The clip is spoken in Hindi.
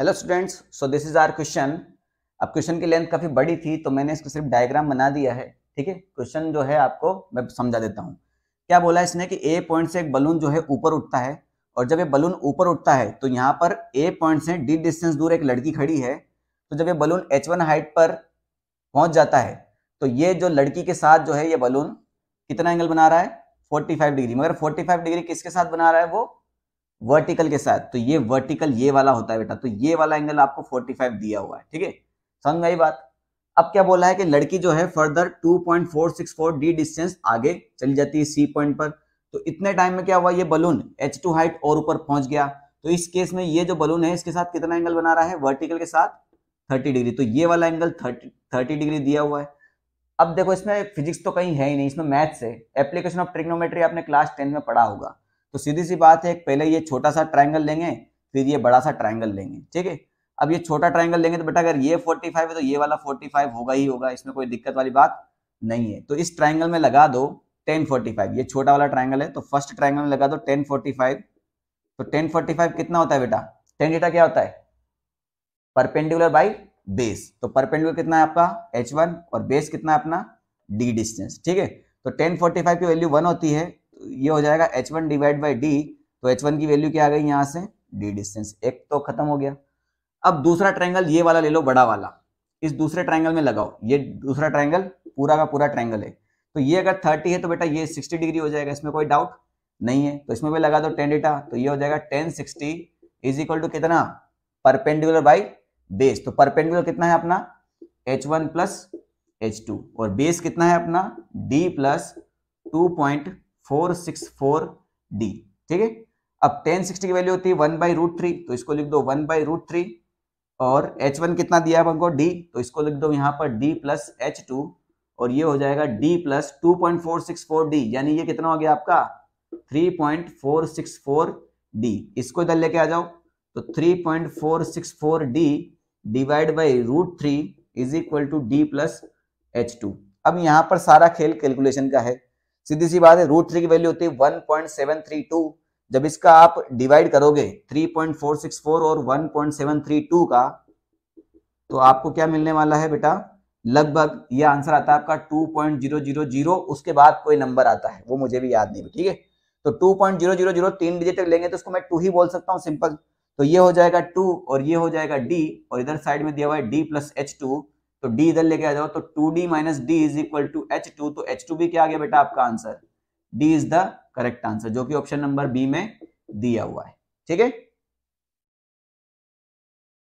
hello students so this is our question अब क्वेश्चन की लेंथ काफी बड़ी थी तो मैंने इसको सिर्फ डायग्राम बना दिया है ठीक है क्वेश्चन जो है आपको मैं समझा देता हूँ क्या बोला इसने कि ए पॉइंट से एक बलून जो है ऊपर उठता है और जब ये बलून ऊपर उठता है तो यहाँ पर ए पॉइंट से डी डिस्टेंस दूर एक लड़की खड़ी है तो जब ये बलून एच वन हाइट पर पहुंच जाता है तो ये जो लड़की के साथ जो है ये बलून कितना एंगल बना रहा है फाइव डिग्री मगर फाइव डिग्री किसके साथ बना रहा है वो वर्टिकल के साथ तो ये वर्टिकल ये वाला होता है बेटा तो ये वाला एंगल आपको 45 दिया हुआ है ठीक है समझ आई बात अब क्या बोला है कि लड़की जो है फर्दर 2.464 डी डिस्टेंस आगे चली जाती है सी पॉइंट पर तो इतने टाइम में क्या हुआ ये बलून एच टू हाइट और ऊपर पहुंच गया तो इस केस में ये जो बलून है इसके साथ कितना एंगल बना रहा है वर्टिकल के साथ थर्टी डिग्री तो ये वाला एंगल थर्टी थर्टी डिग्री दिया हुआ है अब देखो इसमें फिजिक्स तो कहीं है ही नहीं इसमें मैथ्स है एप्लीकेशन ऑफ ट्रिग्नोमेट्री आपने क्लास टेन में पढ़ा होगा तो सीधी सी बात है पहले ये छोटा सा ट्राइंगल लेंगे फिर ये बड़ा सा ट्राइंगल लेंगे ठीक है अब ये छोटा ट्राइंगल लेंगे तो बेटा अगर ये फोर्टी है तो ये वाला फोर्टी होगा ही होगा इसमें कोई दिक्कत वाली बात नहीं है तो इस ट्राइंगल में लगा दो टेन ये छोटा वाला ट्राइंगल है तो फर्स्ट ट्राइंगल में लगा दो टेन तो टेन कितना होता है बेटा टेन डेटा क्या होता है परपेंडिकुलर बाई बेस तो परपेंडिकुलर कितना है आपका एच वन और बेस कितना है अपना डी डिस्टेंस ठीक है तो टेन फोर्टी फाइव की वैल्यू वन होती है ये हो जाएगा H one divide by D तो एच वन की वैल्यू क्या आ गई यहाँ से डी डिस्टेंस एक तो खत्म हो गया अब दूसरा ट्रायंगल ये वाला ले लो बड़ा वाला इस दूसरे ट्रायंगल में लगाओ ये दूसरा ट्रायंगल पूरा का पूरा ट्रायंगल है तो ये अगर थर्टी है तो बेटा ये सिक्सटी डिग्री हो जाएगा इसमें कोई डाउट नहीं है तो इसमें भी लगा दो टेन डेटा तो ये हो जाएगा tan sixty is equal to कितना परपेंडिकुलर बाई बेस तो परपेंडिकुलर कितना है अपना H one plus H two और बेस कितना है अपना D plus two point four six four D ठीक है अब टेन सिक्सटी की वैल्यू होती है वन बाई रूट थ्री तो इसको लिख दो वन बाई रूट थ्री और एच वन कितना दिया है हमको डी तो इसको लिख दो यहाँ पर डी प्लस एच टू और ये हो जाएगा D plus two point four six four D यानी ये कितना हो गया आपका three point four six four D इसको इधर लेके आ जाओ तो three point four six four D divide by root three is equal to D plus H two अब यहाँ पर सारा खेल कैलकुलेशन का है सीधी सी बात है रूट थ्री की वैल्यू होती है 1.732 जब इसका आप डिवाइड करोगे 3.464 और 1.732 का तो आपको क्या मिलने वाला है बेटा लगभग ये आंसर आता है आपका 2.000 उसके बाद कोई नंबर आता है वो मुझे भी याद नहीं ठीक है तो 2.000 पॉइंट तीन डिजिट तक लेंगे तो उसको मैं टू ही बोल सकता हूँ सिंपल तो ये हो जाएगा टू और ये हो जाएगा डी और इधर साइड में दिया हुआ है डी प्लस एच टू तो डी इधर लेके आ जाओ तो two D minus D is equal to H two तो एच टू भी क्या आ गया बेटा आपका answer D is the correct answer जो कि ऑप्शन नंबर बी में दिया हुआ है ठीक है